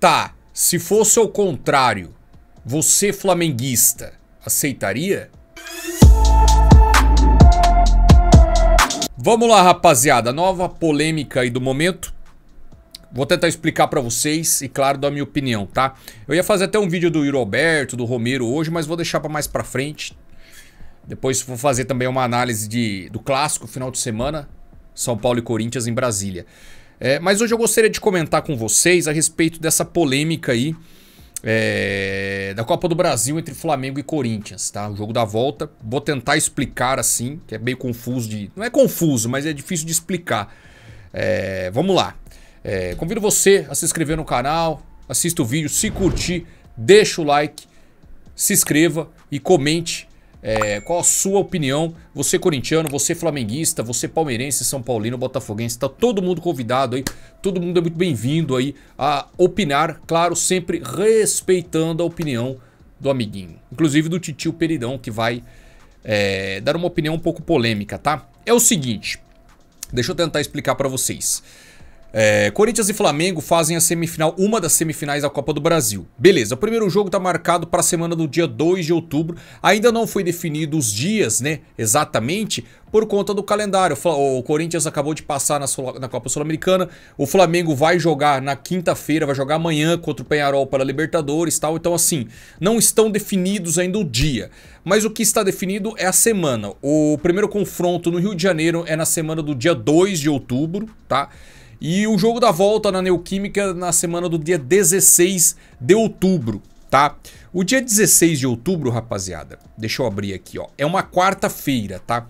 Tá, se fosse ao contrário, você flamenguista, aceitaria? Vamos lá, rapaziada, nova polêmica aí do momento. Vou tentar explicar para vocês e, claro, dar minha opinião, tá? Eu ia fazer até um vídeo do Roberto, do Romero hoje, mas vou deixar para mais para frente. Depois vou fazer também uma análise de, do clássico final de semana, São Paulo e Corinthians em Brasília. É, mas hoje eu gostaria de comentar com vocês a respeito dessa polêmica aí é, da Copa do Brasil entre Flamengo e Corinthians, tá? O jogo da volta. Vou tentar explicar assim, que é meio confuso de. Não é confuso, mas é difícil de explicar. É, vamos lá. É, convido você a se inscrever no canal, assista o vídeo, se curtir, deixa o like, se inscreva e comente é, qual a sua opinião? Você corintiano, você flamenguista, você palmeirense, São Paulino, Botafoguense, está todo mundo convidado aí, todo mundo é muito bem-vindo aí a opinar, claro, sempre respeitando a opinião do amiguinho, inclusive do Titio Peridão, que vai é, dar uma opinião um pouco polêmica, tá? É o seguinte, deixa eu tentar explicar para vocês. É, Corinthians e Flamengo fazem a semifinal, uma das semifinais da Copa do Brasil. Beleza, o primeiro jogo está marcado para a semana do dia 2 de outubro. Ainda não foi definido os dias, né? Exatamente, por conta do calendário. O Corinthians acabou de passar na, Sul na Copa Sul-Americana. O Flamengo vai jogar na quinta-feira, vai jogar amanhã contra o Penharol para Libertadores tal. Então, assim, não estão definidos ainda o dia. Mas o que está definido é a semana. O primeiro confronto no Rio de Janeiro é na semana do dia 2 de outubro, tá? E o jogo da volta na Neoquímica na semana do dia 16 de outubro, tá? O dia 16 de outubro, rapaziada, deixa eu abrir aqui, ó. É uma quarta-feira, tá?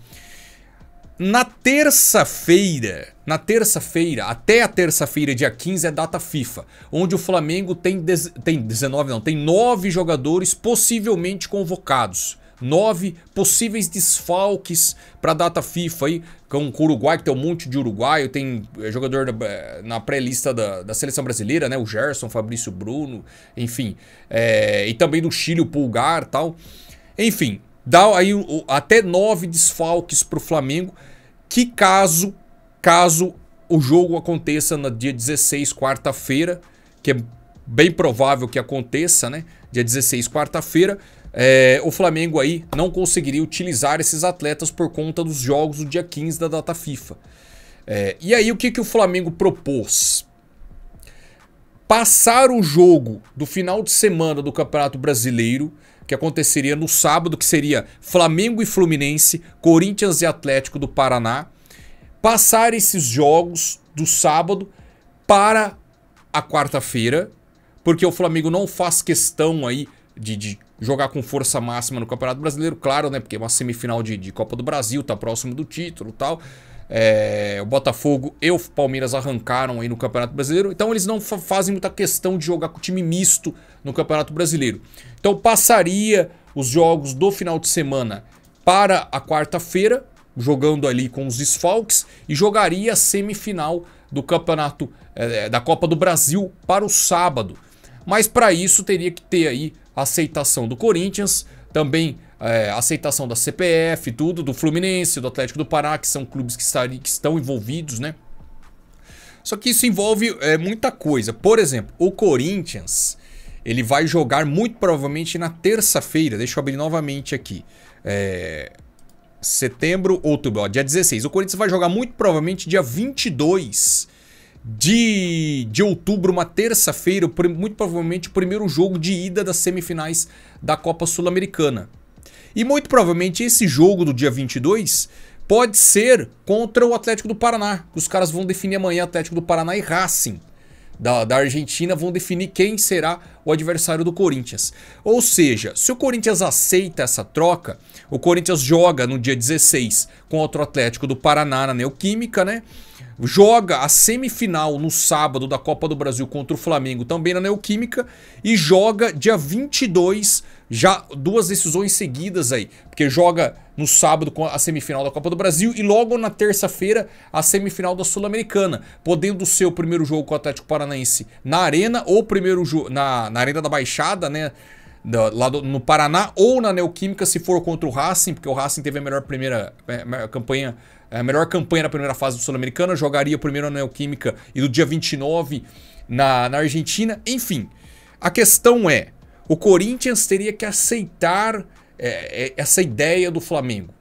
Na terça-feira, na terça-feira, até a terça-feira, dia 15, é data FIFA, onde o Flamengo tem, tem 19, não, tem 9 jogadores possivelmente convocados nove possíveis desfalques para a data FIFA aí, com o Uruguai, que tem um monte de uruguaio, tem eh, jogador eh, na pré-lista da, da, seleção brasileira, né? O Gerson, Fabrício Bruno, enfim. É, e também do Chile, o Pulgar tal. Enfim, dá aí até nove desfalques para o Flamengo, que caso, caso o jogo aconteça no dia 16, quarta-feira, que é bem provável que aconteça, né? Dia 16, quarta-feira. É, o Flamengo aí não conseguiria utilizar esses atletas por conta dos jogos do dia 15 da data FIFA. É, e aí o que, que o Flamengo propôs? Passar o jogo do final de semana do Campeonato Brasileiro, que aconteceria no sábado, que seria Flamengo e Fluminense, Corinthians e Atlético do Paraná, passar esses jogos do sábado para a quarta-feira porque o Flamengo não faz questão aí de, de, jogar com força máxima no Campeonato Brasileiro, claro, né? Porque é uma semifinal de, de Copa do Brasil, tá próximo do título tal. É, o Botafogo e o Palmeiras arrancaram aí no Campeonato Brasileiro, então eles não fa fazem muita questão de jogar com time misto no Campeonato Brasileiro. Então passaria os jogos do final de semana para a quarta-feira, jogando ali com os desfalques, e jogaria a semifinal do Campeonato é, da Copa do Brasil para o sábado. Mas para isso teria que ter aí a aceitação do Corinthians, também é, aceitação da CPF, tudo, do Fluminense, do Atlético do Pará, que são clubes que, que estão envolvidos, né? Só que isso envolve é, muita coisa. Por exemplo, o Corinthians, ele vai jogar muito provavelmente na terça-feira. Deixa eu abrir novamente aqui. É, setembro, outubro, ó, dia 16. O Corinthians vai jogar muito provavelmente dia 22 de, de outubro, uma terça-feira, muito provavelmente o primeiro jogo de ida das semifinais da Copa Sul-Americana. E muito provavelmente esse jogo do dia 22 pode ser contra o Atlético do Paraná. Os caras vão definir amanhã Atlético do Paraná e Racing da, da Argentina vão definir quem será o adversário do Corinthians. Ou seja, se o Corinthians aceita essa troca, o Corinthians joga no dia 16 contra o Atlético do Paraná na Neoquímica, né? Joga a semifinal no sábado da Copa do Brasil contra o Flamengo, também na Neoquímica, e joga dia 22, já duas decisões seguidas aí, porque joga no sábado com a semifinal da Copa do Brasil e logo na terça-feira a semifinal da Sul-Americana, podendo ser o primeiro jogo com o Atlético Paranaense na Arena ou primeiro na, na na Arena da Baixada, né? Do, lá do, no Paraná ou na Neoquímica se for contra o Racing, porque o Racing teve a melhor primeira a é, campanha, é, a melhor campanha na primeira fase do Sul-Americana, jogaria primeiro na Neoquímica e no dia 29 na, na Argentina. Enfim, a questão é, o Corinthians teria que aceitar é, é essa ideia do Flamengo.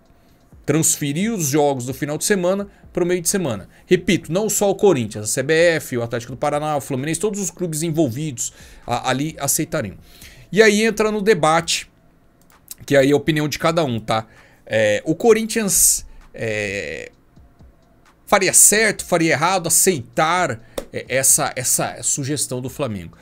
Transferir os jogos do final de semana para o meio de semana. Repito, não só o Corinthians, a CBF, o Atlético do Paraná, o Fluminense, todos os clubes envolvidos a, ali aceitariam. E aí entra no debate, que aí é a opinião de cada um, tá? É, o Corinthians é, faria certo, faria errado aceitar é, essa, essa sugestão do Flamengo.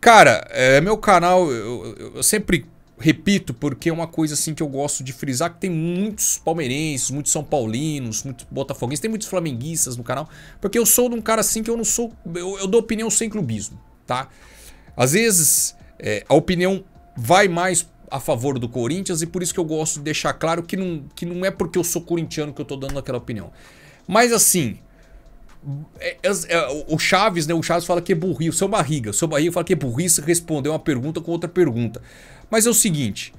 Cara, é, meu canal, eu, eu, eu sempre repito, porque é uma coisa assim que eu gosto de frisar, que tem muitos palmeirenses, muitos são paulinos, muitos botafoguenses, tem muitos flamenguistas no canal, porque eu sou de um cara assim que eu não sou, eu, eu dou opinião sem clubismo, tá? Às vezes é, a opinião vai mais a favor do Corinthians e por isso que eu gosto de deixar claro que não, que não é porque eu sou corintiano que eu tô dando aquela opinião. Mas assim, é, é, é, o Chaves, né? O Chaves fala que é burrice, o seu barriga. O seu barriga fala que é burrice responder uma pergunta com outra pergunta. Mas é o seguinte: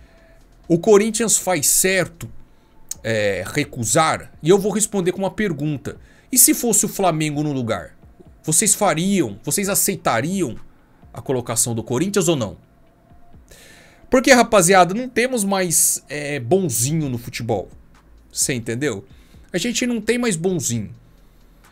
o Corinthians faz certo é, recusar? E eu vou responder com uma pergunta. E se fosse o Flamengo no lugar? Vocês fariam? Vocês aceitariam a colocação do Corinthians ou não? Porque, rapaziada, não temos mais é, bonzinho no futebol. Você entendeu? A gente não tem mais bonzinho.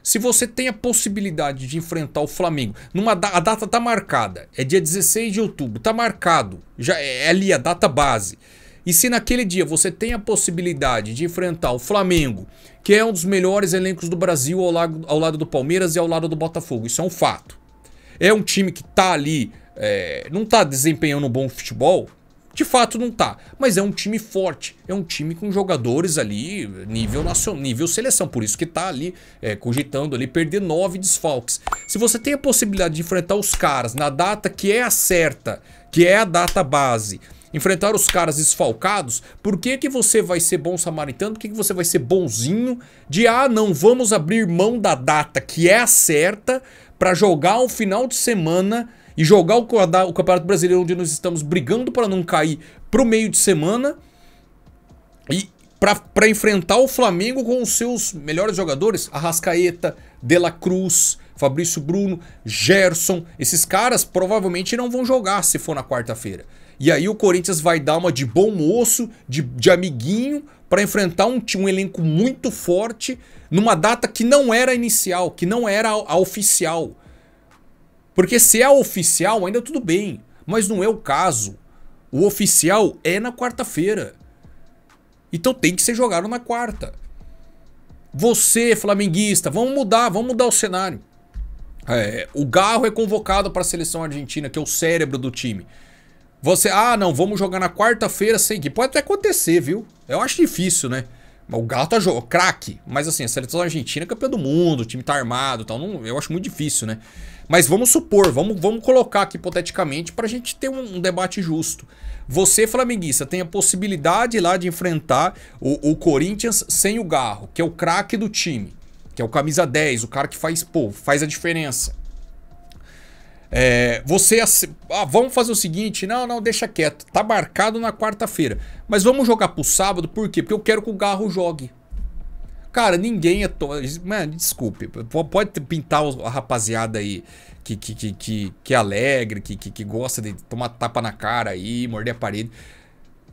Se você tem a possibilidade de enfrentar o Flamengo, numa da, a data tá marcada, é dia 16 de outubro, tá marcado, já é, é ali a data base. E se naquele dia você tem a possibilidade de enfrentar o Flamengo, que é um dos melhores elencos do Brasil ao, lado, ao lado do Palmeiras e ao lado do Botafogo, isso é um fato. É um time que tá ali, é, não tá desempenhando um bom futebol, de fato não tá, mas é um time forte, é um time com jogadores ali nível nacional, nível seleção, por isso que tá ali é, cogitando ali perder nove desfalques. Se você tem a possibilidade de enfrentar os caras na data que é a certa, que é a data base, enfrentar os caras desfalcados, por que que você vai ser bom samaritano? Por que que você vai ser bonzinho de ah, não, vamos abrir mão da data que é a certa para jogar um final de semana e jogar o, Campeonato Brasileiro onde nós estamos brigando para não cair pro meio de semana e para enfrentar o Flamengo com os seus melhores jogadores, Arrascaeta, De La Cruz, Fabrício Bruno, Gerson, esses caras provavelmente não vão jogar se for na quarta-feira. E aí o Corinthians vai dar uma de bom moço, de, de amiguinho, para enfrentar um, um elenco muito forte numa data que não era inicial, que não era a, a oficial. Porque se é oficial, ainda tudo bem. Mas não é o caso. O oficial é na quarta-feira. Então tem que ser jogado na quarta. Você, flamenguista, vamos mudar, vamos mudar o cenário. É, o Garro é convocado para a seleção argentina, que é o cérebro do time. Você, ah, não, vamos jogar na quarta-feira sem que. Pode até acontecer, viu? Eu acho difícil, né? O Garro tá jogando, craque. Mas assim, a seleção argentina é campeã do mundo, o time tá armado e tal. Não, eu acho muito difícil, né? Mas vamos supor, vamos, vamos colocar aqui hipoteticamente para a gente ter um, um, debate justo. Você, flamenguista, tem a possibilidade lá de enfrentar o, o Corinthians sem o Garro, que é o craque do time, que é o camisa 10, o cara que faz, pô, faz a diferença. É, você. Ah, vamos fazer o seguinte: não, não, deixa quieto. Tá marcado na quarta-feira. Mas vamos jogar pro sábado, por quê? Porque eu quero que o Garro jogue. Cara, ninguém é. To... Mano, desculpe. Pode pintar a rapaziada aí que, que, que, que, que é alegre, que, que, que gosta de tomar tapa na cara aí, morder a parede.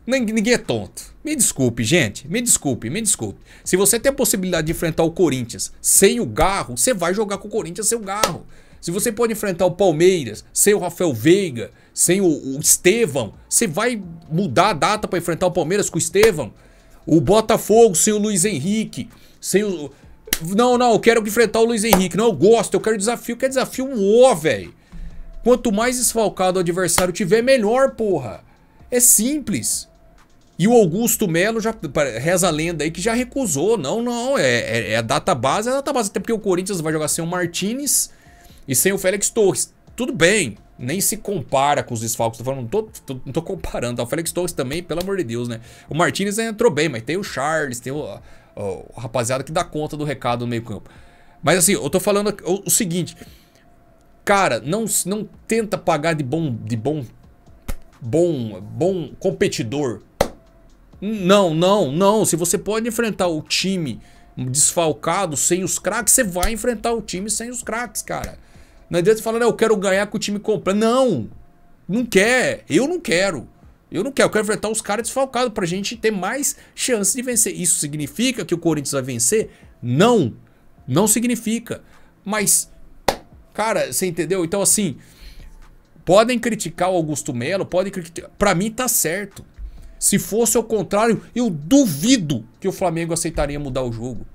Ninguém é tonto. Me desculpe, gente. Me desculpe, me desculpe. Se você tem a possibilidade de enfrentar o Corinthians sem o Garro, você vai jogar com o Corinthians sem o Garro. Se você pode enfrentar o Palmeiras sem o Rafael Veiga, sem o, o Estevão, você vai mudar a data para enfrentar o Palmeiras com o Estevão? O Botafogo sem o Luiz Henrique, sem o. Não, não, eu quero enfrentar o Luiz Henrique. Não, eu gosto, eu quero desafio. Quer é desafio um O, velho. Quanto mais esfalcado o adversário tiver, melhor, porra. É simples. E o Augusto Melo já reza a lenda aí que já recusou. Não, não, é, é, é, a data base, é a data base. Até porque o Corinthians vai jogar sem o Martinez e sem o Félix Torres. Tudo bem, nem se compara com os desfalques. Tô falando, não tô, tô, não tô comparando. Tá? O Felix Torres também, pelo amor de Deus, né? O Martinez entrou bem, mas tem o Charles, tem o, o, o rapaziada que dá conta do recado no meio campo. Mas assim, eu tô falando o, o seguinte. Cara, não, não tenta pagar de bom, de bom, bom, bom competidor. Não, não, não. Se você pode enfrentar o time desfalcado sem os craques, você vai enfrentar o time sem os craques, cara. Não adianta você falar, eu quero ganhar com o time completo. Não! Não quer. Eu não quero. Eu não quero. Eu quero enfrentar os caras desfalcados pra gente ter mais chance de vencer. Isso significa que o Corinthians vai vencer? Não. Não significa. Mas, cara, você entendeu? Então, assim, podem criticar o Augusto Melo, podem criticar. Pra mim, tá certo. Se fosse ao contrário, eu duvido que o Flamengo aceitaria mudar o jogo.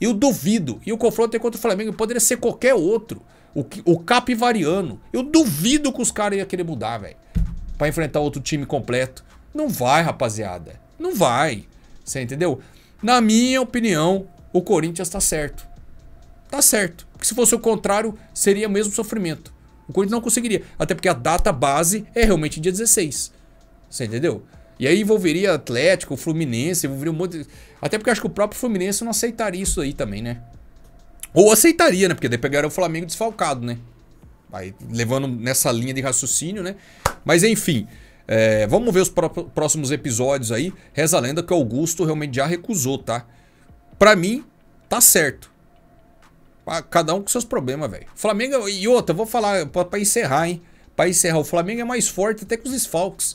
Eu duvido. E o confronto é contra o Flamengo poderia ser qualquer outro. O, o capivariano. Eu duvido que os caras iam querer mudar, velho. Pra enfrentar outro time completo. Não vai, rapaziada. Não vai. Você entendeu? Na minha opinião, o Corinthians tá certo. Tá certo. Porque se fosse o contrário, seria mesmo sofrimento. O Corinthians não conseguiria. Até porque a data base é realmente dia 16. Você entendeu? E aí envolveria Atlético, Fluminense, envolveria um monte. De... Até porque acho que o próprio Fluminense não aceitaria isso aí também, né? Ou aceitaria, né? Porque daí pegaram o Flamengo desfalcado, né? Aí, levando nessa linha de raciocínio, né? Mas enfim, é, vamos ver os próximos episódios aí. Reza a lenda que o Augusto realmente já recusou, tá? Pra mim, tá certo. Ah, cada um com seus problemas, velho. Flamengo e outra, vou falar pra, pra encerrar, hein? Pra encerrar, o Flamengo é mais forte até que os desfalques.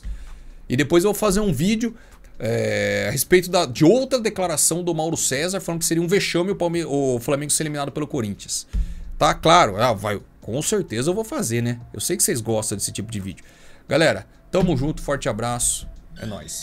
E depois eu vou fazer um vídeo é, a respeito da, de outra declaração do Mauro César, falando que seria um vexame o, Palme o Flamengo ser eliminado pelo Corinthians. Tá claro, ah, vai, com certeza eu vou fazer, né? Eu sei que vocês gostam desse tipo de vídeo. Galera, tamo junto, forte abraço, é nóis.